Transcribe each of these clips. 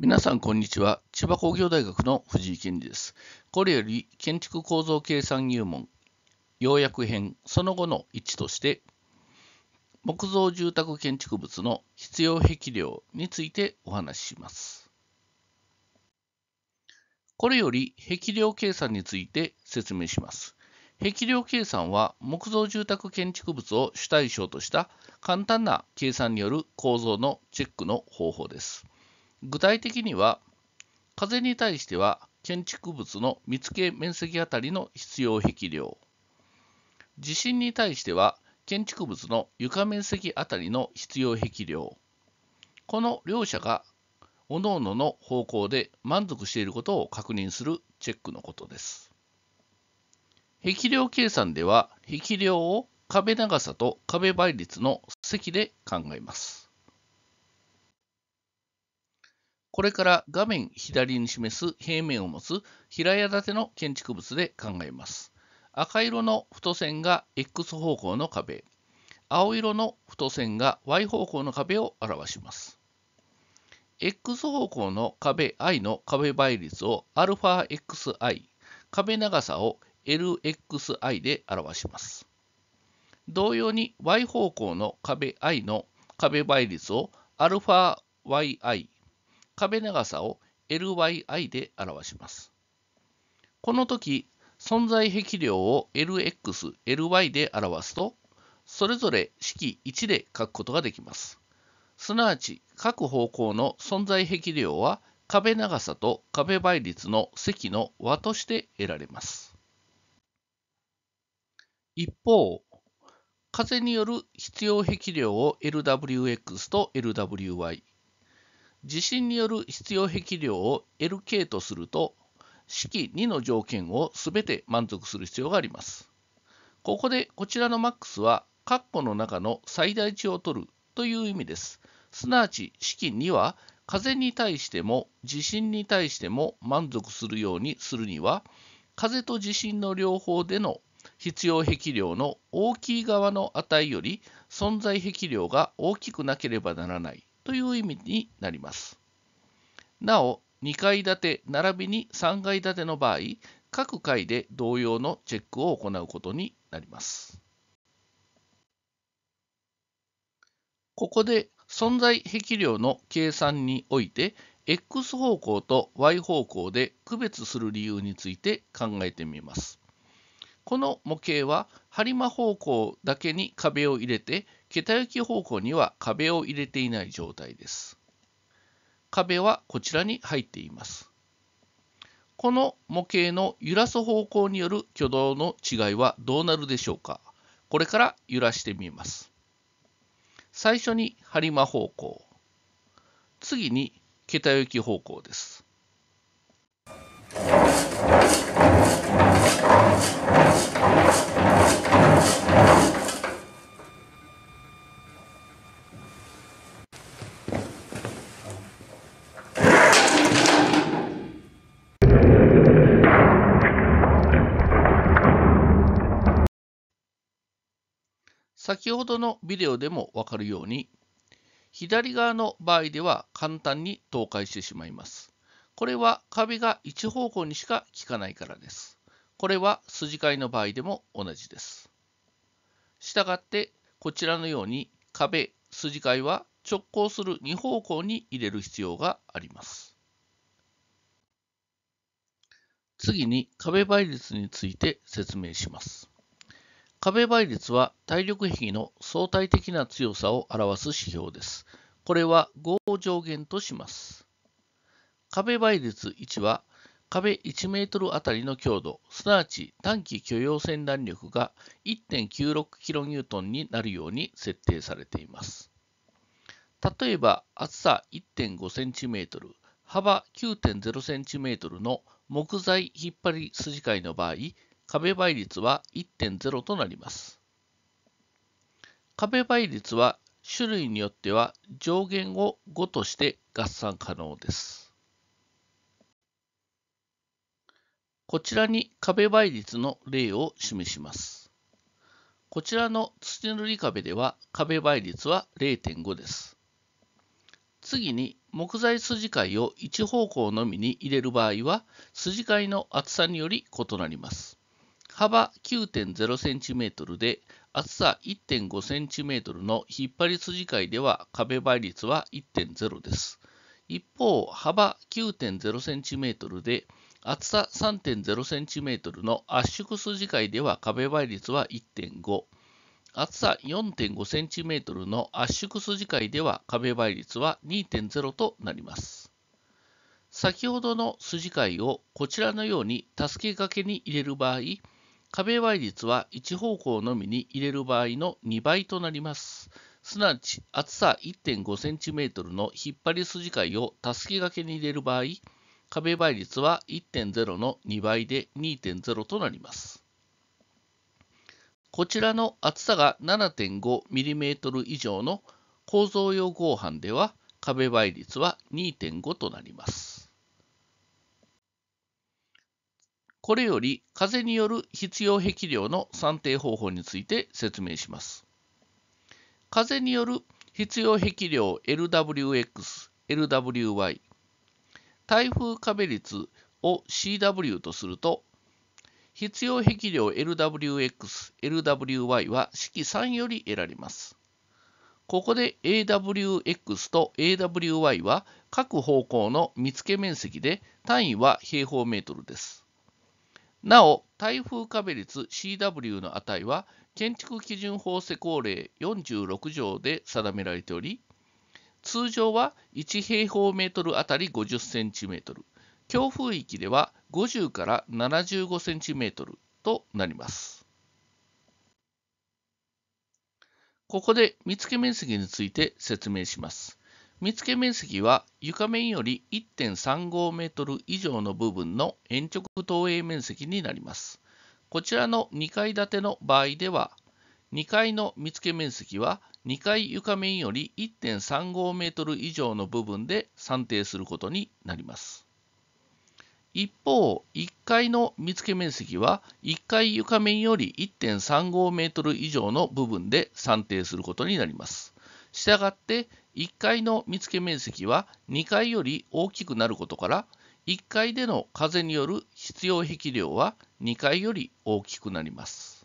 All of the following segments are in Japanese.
皆さん、こんにちは。千葉工業大学の藤井健二です。これより、建築構造計算入門、要約編、その後の置として、木造住宅建築物の必要壁量についてお話しします。これより、壁量計算について説明します。壁量計算は、木造住宅建築物を主対象とした簡単な計算による構造のチェックの方法です。具体的には、風に対しては建築物の見つけ面積あたりの必要壁量、地震に対しては建築物の床面積あたりの必要壁量、この両者が各々の方向で満足していることを確認するチェックのことです。壁量計算では壁量を壁長さと壁倍率の積で考えます。これから画面左に示す平面を持つ平屋建ての建築物で考えます。赤色の太線が X 方向の壁、青色の太線が Y 方向の壁を表します。X 方向の壁 I の壁倍率を αxi、壁長さを lxi で表します。同様に Y 方向の壁 I の壁倍率を αyi、壁長さを LYI で表します。この時、存在壁量を LX、LY で表すと、それぞれ式1で書くことができます。すなわち、各方向の存在壁量は壁長さと壁倍率の積の和として得られます。一方、風による必要壁量を LWX と LWY、地震による必要壁量を LK とすると式2の条件を全て満足する必要があります。ここでこちらのマックスは括弧の中の最大値を取るという意味です。すなわち式2は風に対しても地震に対しても満足するようにするには風と地震の両方での必要壁量の大きい側の値より存在壁量が大きくなければならないという意味になります。なお、2階建て並びに3階建ての場合、各階で同様のチェックを行うことになります。ここで存在壁量の計算において、x 方向と y 方向で区別する理由について考えてみます。この模型は、ハリ方向だけに壁を入れて、桁行き方向には壁を入れていない状態です。壁はこちらに入っています。この模型の揺らす方向による挙動の違いはどうなるでしょうかこれから揺らしてみます。最初に針間方向。次に桁行き方向です。先ほどのビデオでもわかるように、左側の場合では簡単に倒壊してしまいます。これはカビが一方向にしか効かないからです。これは筋交いの場合でも同じです。したがってこちらのように壁、筋交いは直行する2方向に入れる必要があります。次に壁倍率について説明します。壁倍率は体力比の相対的な強さを表す指標です。これは5を上限とします。壁倍率1は壁1メートルあたりの強度、すなわち短期許容線弾力が 1.96kN になるように設定されています。例えば厚さ 1.5cm、幅 9.0cm の木材引っ張り筋貝の場合、壁倍率は1.0となります。壁倍率は種類によっては上限を5として合算可能です。こちらに壁倍率の例を示します。こちらの土塗り壁では壁倍率は0.5です。次に木材筋解を一方向のみに入れる場合は筋解の厚さにより異なります。幅 9.0cm で厚さ 1.5cm の引っ張り筋界では壁倍率は1.0です。一方、幅 9.0cm で厚さ 3.0cm の圧縮筋界では壁倍率は1.5。厚さ 4.5cm の圧縮筋界では壁倍率は2.0となります。先ほどの筋界をこちらのように助け掛けに入れる場合、壁倍率は一方向のみに入れる場合の2倍となります。すなわち厚さ 1.5cm の引っ張り筋貝をたすき掛けに入れる場合、壁倍率は1.0の2倍で2.0となります。こちらの厚さが 7.5mm 以上の構造用合板では壁倍率は2.5となります。これより風による必要壁量の算定方法について説明します。風による必要壁量 LWX、LWY、台風壁率を CW とすると、必要壁量 LWX、LWY は式3より得られます。ここで AWX と AWY は各方向の見つけ面積で単位は平方メートルです。なお、台風壁率 CW の値は建築基準法施行令46条で定められており、通常は1平方メートルあたり50センチメートル、強風域では50から75センチメートルとなります。ここで見つけ面積について説明します。見つけ面積は床面より1.35メートル以上の部分の延直投影面積になります。こちらの2階建ての場合では、2階の見つけ面積は2階床面より1.35メートル以上の部分で算定することになります。一方、1階の見つけ面積は1階床面より1.35メートル以上の部分で算定することになります。したがって1階の見け面積は2階より大きくなることから1階での風による必要壁量は2階より大きくなります。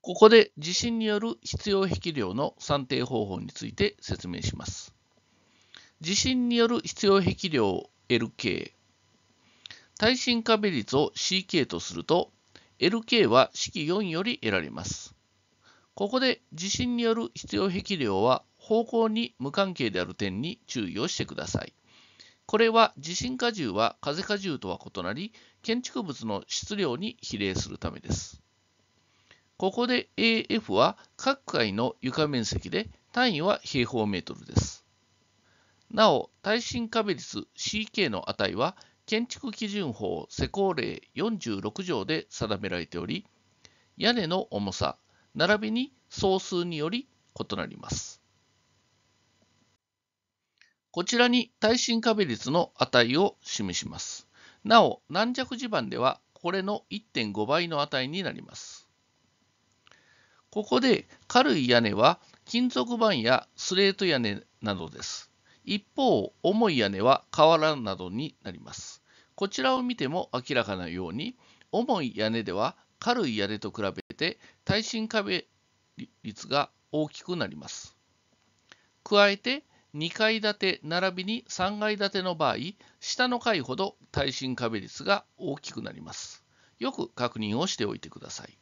ここで地震による必要壁量の算定方法について説明します。地震による必要壁量を LK 耐震壁率を CK とすると LK は式4より得られます。ここで地震による必要壁量は方向に無関係である点に注意をしてください。これは地震荷重は風荷重とは異なり建築物の質量に比例するためです。ここで AF は各階の床面積で単位は平方メートルです。なお、耐震壁率 CK の値は建築基準法施行令46条で定められており、屋根の重さ並びに総数により異なります。こちらに耐震壁率の値を示します。なお、軟弱地盤ではこれの1.5倍の値になります。ここで軽い屋根は金属板やスレート屋根などです。一方、重い屋根は瓦などになります。こちらを見ても明らかなように、重い屋根では軽い屋根と比べて耐震壁率が大きくなります。加えて2階建て並びに3階建ての場合下の階ほど耐震壁率が大きくなります。よく確認をしておいてください。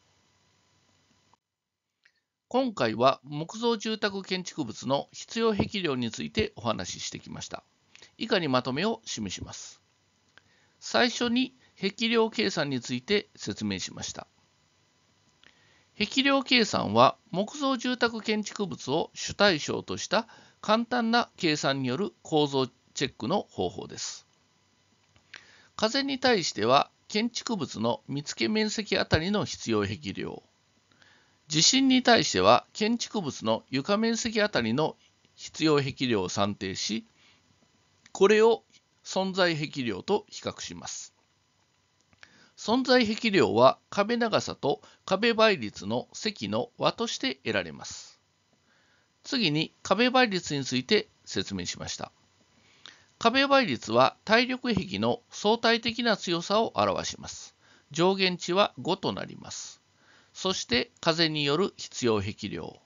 今回は木造住宅建築物の必要壁量についてお話ししてきました。以下にまとめを示します。最初に壁量計算について説明しました。壁量計算は木造住宅建築物を主対象とした簡単な計算による構造チェックの方法です。風に対しては建築物の見つけ面積あたりの必要壁量地震に対しては建築物の床面積あたりの必要壁量を算定しこれを存在壁量と比較します存在壁量は壁長さと壁倍率の積の和として得られます。次に壁倍率について説明しました。壁倍率は体力壁の相対的な強さを表します。上限値は5となります。そして風による必要壁量、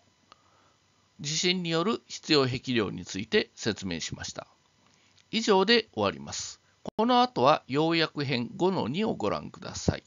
地震による必要壁量について説明しました。以上で終わります。この後は要約編5の2をご覧ください。